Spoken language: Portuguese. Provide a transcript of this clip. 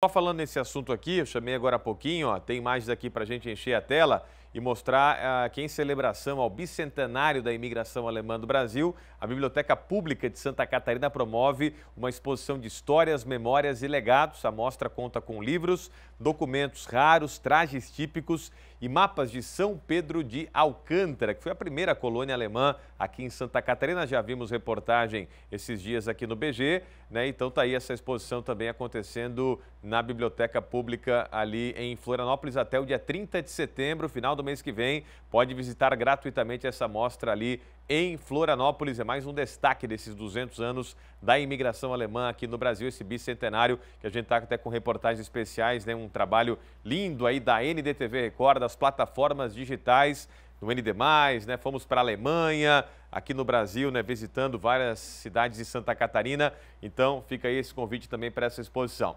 Só falando nesse assunto aqui, eu chamei agora há pouquinho, ó, tem imagens aqui para a gente encher a tela e mostrar uh, ah, que em celebração ao bicentenário da imigração alemã do Brasil, a Biblioteca Pública de Santa Catarina promove uma exposição de histórias, memórias e legados. A mostra conta com livros, documentos raros, trajes típicos e mapas de São Pedro de Alcântara, que foi a primeira colônia alemã aqui em Santa Catarina. Já vimos reportagem esses dias aqui no BG, né? Então tá aí essa exposição também acontecendo na Biblioteca Pública ali em Florianópolis até o dia 30 de setembro, final do mês que vem. Pode visitar gratuitamente essa mostra ali em Florianópolis. É mais um destaque desses 200 anos da imigração alemã aqui no Brasil, esse bicentenário que a gente está até com reportagens especiais, né? um trabalho lindo aí da NDTV Record, das plataformas digitais do ND+, né? Fomos para a Alemanha, aqui no Brasil, né? Visitando várias cidades de Santa Catarina. Então, fica aí esse convite também para essa exposição.